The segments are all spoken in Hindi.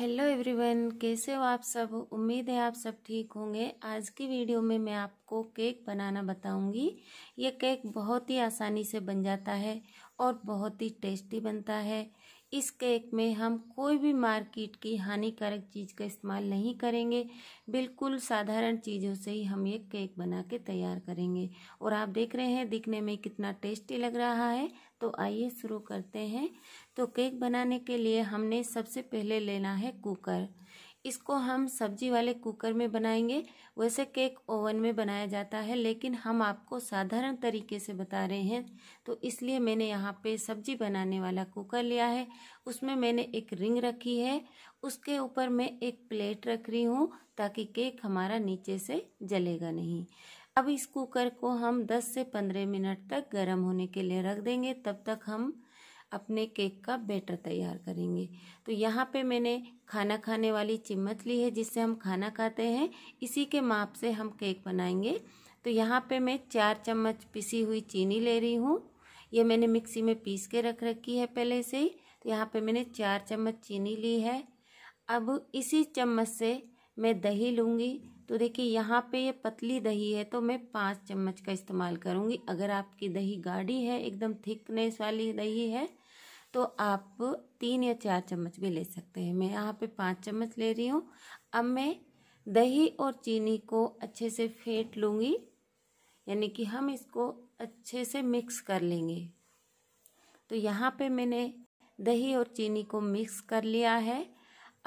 हेलो एवरीवन कैसे हो आप सब उम्मीद है आप सब ठीक होंगे आज की वीडियो में मैं आपको केक बनाना बताऊंगी ये केक बहुत ही आसानी से बन जाता है और बहुत ही टेस्टी बनता है इस केक में हम कोई भी मार्केट की हानिकारक चीज़ का इस्तेमाल नहीं करेंगे बिल्कुल साधारण चीज़ों से ही हम ये केक बना के तैयार करेंगे और आप देख रहे हैं दिखने में कितना टेस्टी लग रहा है तो आइए शुरू करते हैं तो केक बनाने के लिए हमने सबसे पहले लेना है कुकर इसको हम सब्जी वाले कुकर में बनाएंगे वैसे केक ओवन में बनाया जाता है लेकिन हम आपको साधारण तरीके से बता रहे हैं तो इसलिए मैंने यहाँ पे सब्जी बनाने वाला कुकर लिया है उसमें मैंने एक रिंग रखी है उसके ऊपर मैं एक प्लेट रख रही हूँ ताकि केक हमारा नीचे से जलेगा नहीं अब इस कुकर को हम 10 से 15 मिनट तक गर्म होने के लिए रख देंगे तब तक हम अपने केक का बैटर तैयार करेंगे तो यहाँ पे मैंने खाना खाने वाली चम्मच ली है जिससे हम खाना खाते हैं इसी के माप से हम केक बनाएंगे तो यहाँ पे मैं चार चम्मच पिसी हुई चीनी ले रही हूँ ये मैंने मिक्सी में पीस के रख रखी है पहले से ही तो यहाँ पे मैंने चार चम्मच चीनी ली है अब इसी चम्मच से मैं दही लूँगी तो देखिए यहाँ पे ये पतली दही है तो मैं पाँच चम्मच का इस्तेमाल करूँगी अगर आपकी दही गाढ़ी है एकदम थिकनेस वाली दही है तो आप तीन या चार चम्मच भी ले सकते हैं मैं यहाँ पे पाँच चम्मच ले रही हूँ अब मैं दही और चीनी को अच्छे से फेंट लूँगी यानी कि हम इसको अच्छे से मिक्स कर लेंगे तो यहाँ पे मैंने दही और चीनी को मिक्स कर लिया है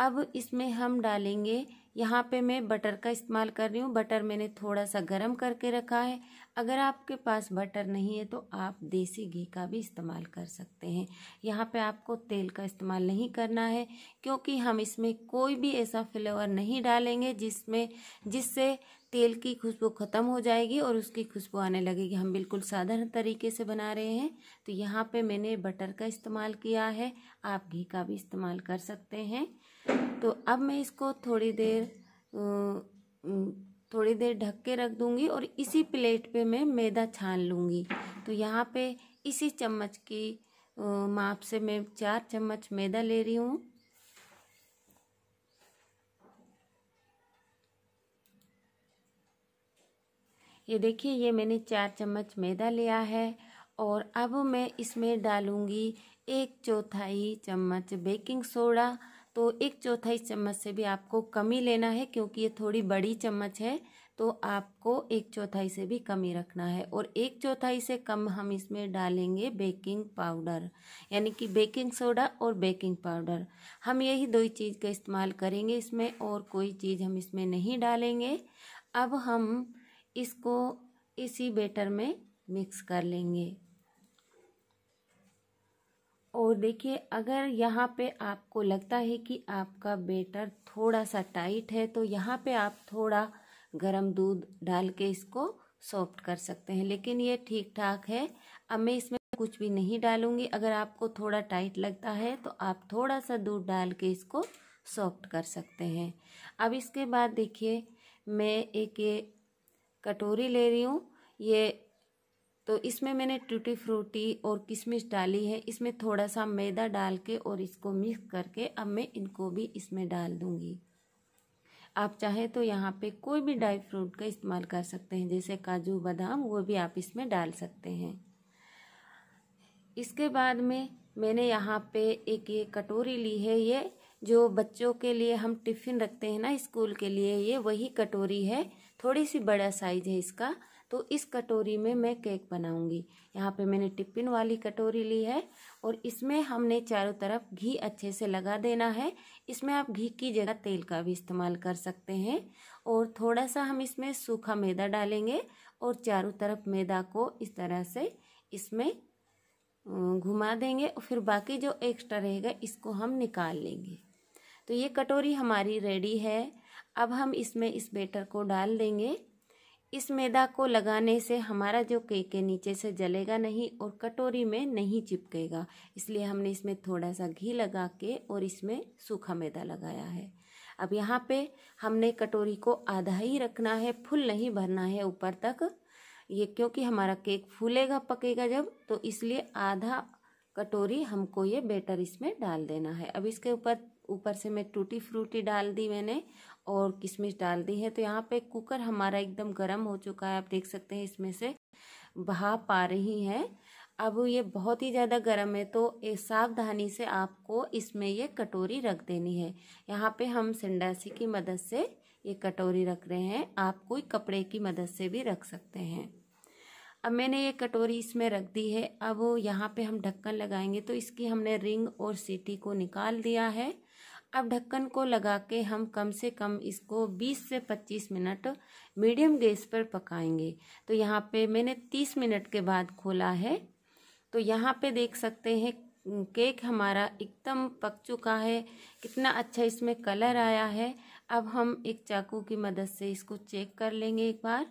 अब इसमें हम डालेंगे यहाँ पे मैं बटर का इस्तेमाल कर रही हूँ बटर मैंने थोड़ा सा गर्म करके रखा है अगर आपके पास बटर नहीं है तो आप देसी घी का भी इस्तेमाल कर सकते हैं यहाँ पे आपको तेल का इस्तेमाल नहीं करना है क्योंकि हम इसमें कोई भी ऐसा फ्लेवर नहीं डालेंगे जिसमें जिससे तेल की खुशबू ख़त्म हो जाएगी और उसकी खुशबू आने लगेगी हम बिल्कुल साधारण तरीके से बना रहे हैं तो यहाँ पे मैंने बटर का इस्तेमाल किया है आप घी का भी इस्तेमाल कर सकते हैं तो अब मैं इसको थोड़ी देर थोड़ी देर ढक के रख दूंगी और इसी प्लेट पे मैं मैदा छान लूँगी तो यहाँ पे इसी चम्मच की माप से मैं चार चम्मच मैदा ले रही हूँ ये देखिए ये मैंने चार चम्मच मैदा लिया है और अब मैं इसमें डालूंगी एक चौथाई चम्मच बेकिंग सोडा तो एक चौथाई चम्मच से भी आपको कम ही लेना है क्योंकि ये थोड़ी बड़ी चम्मच है तो आपको एक चौथाई से भी कम ही रखना है और एक चौथाई से कम हम इसमें डालेंगे बेकिंग पाउडर यानी कि बेकिंग सोडा और बेकिंग पाउडर हम यही दो ही चीज़ का इस्तेमाल करेंगे इसमें और कोई चीज़ हम इसमें नहीं डालेंगे अब हम इसको इसी बेटर में मिक्स कर लेंगे और देखिए अगर यहाँ पे आपको लगता है कि आपका बेटर थोड़ा सा टाइट है तो यहाँ पे आप थोड़ा गरम दूध डाल के इसको सॉफ्ट कर सकते हैं लेकिन ये ठीक ठाक है अब मैं इसमें कुछ भी नहीं डालूंगी अगर आपको थोड़ा टाइट लगता है तो आप थोड़ा सा दूध डाल के इसको सॉफ्ट कर सकते हैं अब इसके बाद देखिए मैं एक ये कटोरी ले रही हूँ ये तो इसमें मैंने टूटी फ्रूटी और किशमिश डाली है इसमें थोड़ा सा मैदा डाल के और इसको मिक्स करके अब मैं इनको भी इसमें डाल दूँगी आप चाहे तो यहाँ पे कोई भी ड्राई फ्रूट का इस्तेमाल कर सकते हैं जैसे काजू बादाम वो भी आप इसमें डाल सकते हैं इसके बाद में मैंने यहाँ पे एक ये कटोरी ली है ये जो बच्चों के लिए हम टिफ़िन रखते हैं ना स्कूल के लिए ये वही कटोरी है थोड़ी सी बड़ा साइज है इसका तो इस कटोरी में मैं केक बनाऊंगी यहाँ पे मैंने टिपिन वाली कटोरी ली है और इसमें हमने चारों तरफ घी अच्छे से लगा देना है इसमें आप घी की जगह तेल का भी इस्तेमाल कर सकते हैं और थोड़ा सा हम इसमें सूखा मैदा डालेंगे और चारों तरफ मैदा को इस तरह से इसमें घुमा देंगे और फिर बाकी जो एक्स्ट्रा रहेगा इसको हम निकाल लेंगे तो ये कटोरी हमारी रेडी है अब हम इसमें इस बेटर को डाल देंगे इस मैदा को लगाने से हमारा जो केक है नीचे से जलेगा नहीं और कटोरी में नहीं चिपकेगा इसलिए हमने इसमें थोड़ा सा घी लगा के और इसमें सूखा मैदा लगाया है अब यहाँ पे हमने कटोरी को आधा ही रखना है फुल नहीं भरना है ऊपर तक ये क्योंकि हमारा केक फूलेगा पकेगा जब तो इसलिए आधा कटोरी हमको ये बेटर इसमें डाल देना है अब इसके ऊपर ऊपर से मैं टूटी फ्रूटी डाल दी मैंने और किशमिश डाल दी है तो यहाँ पे कुकर हमारा एकदम गर्म हो चुका है आप देख सकते हैं इसमें से भाप आ रही है अब ये बहुत ही ज़्यादा गर्म है तो सावधानी से आपको इसमें ये कटोरी रख देनी है यहाँ पे हम सिंडासी की मदद से ये कटोरी रख रहे हैं आप कोई कपड़े की मदद से भी रख सकते हैं अब मैंने ये कटोरी इसमें रख दी है अब यहाँ पे हम ढक्कन लगाएंगे तो इसकी हमने रिंग और सीटी को निकाल दिया है अब ढक्कन को लगा के हम कम से कम इसको 20 से 25 मिनट मीडियम गैस पर पकाएंगे तो यहाँ पे मैंने 30 मिनट के बाद खोला है तो यहाँ पे देख सकते हैं केक हमारा एकदम पक चुका है कितना अच्छा इसमें कलर आया है अब हम एक चाकू की मदद से इसको चेक कर लेंगे एक बार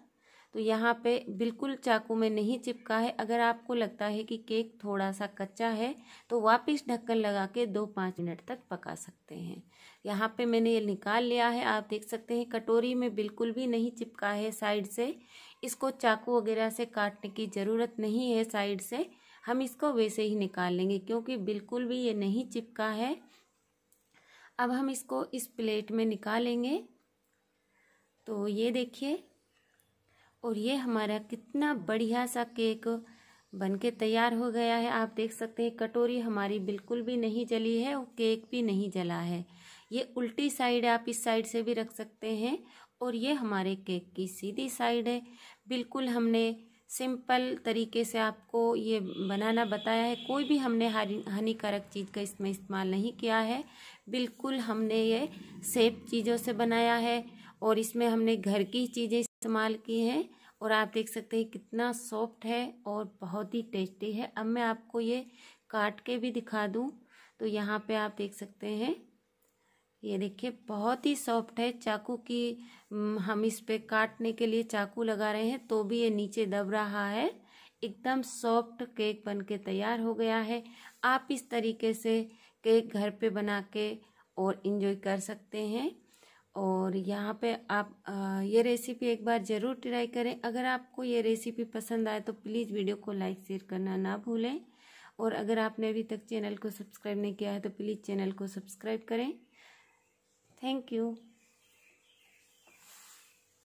तो यहाँ पे बिल्कुल चाकू में नहीं चिपका है अगर आपको लगता है कि केक थोड़ा सा कच्चा है तो वापस ढक्कन लगा के दो पाँच मिनट तक पका सकते हैं यहाँ पे मैंने ये निकाल लिया है आप देख सकते हैं कटोरी में बिल्कुल भी नहीं चिपका है साइड से इसको चाकू वगैरह से काटने की ज़रूरत नहीं है साइड से हम इसको वैसे ही निकाल लेंगे क्योंकि बिल्कुल भी ये नहीं चिपका है अब हम इसको इस प्लेट में निकालेंगे तो ये देखिए और ये हमारा कितना बढ़िया सा केक बन के तैयार हो गया है आप देख सकते हैं कटोरी हमारी बिल्कुल भी नहीं जली है और केक भी नहीं जला है ये उल्टी साइड आप इस साइड से भी रख सकते हैं और ये हमारे केक की सीधी साइड है बिल्कुल हमने सिंपल तरीके से आपको ये बनाना बताया है कोई भी हमने हानिकारक चीज़ का इसमें इस्तेमाल नहीं किया है बिल्कुल हमने ये सेफ चीज़ों से बनाया है और इसमें हमने घर की चीज़ें इस्तेमाल की है और आप देख सकते हैं कितना सॉफ्ट है और बहुत ही टेस्टी है अब मैं आपको ये काट के भी दिखा दूँ तो यहाँ पे आप देख सकते हैं ये देखिए बहुत ही सॉफ्ट है चाकू की हम इस पर काटने के लिए चाकू लगा रहे हैं तो भी ये नीचे दब रहा है एकदम सॉफ्ट केक बन के तैयार हो गया है आप इस तरीके से केक घर पे बना के और इन्जॉय कर सकते हैं और यहाँ पे आप ये रेसिपी एक बार ज़रूर ट्राई करें अगर आपको ये रेसिपी पसंद आए तो प्लीज़ वीडियो को लाइक शेयर करना ना भूलें और अगर आपने अभी तक चैनल को सब्सक्राइब नहीं किया है तो प्लीज़ चैनल को सब्सक्राइब करें थैंक यू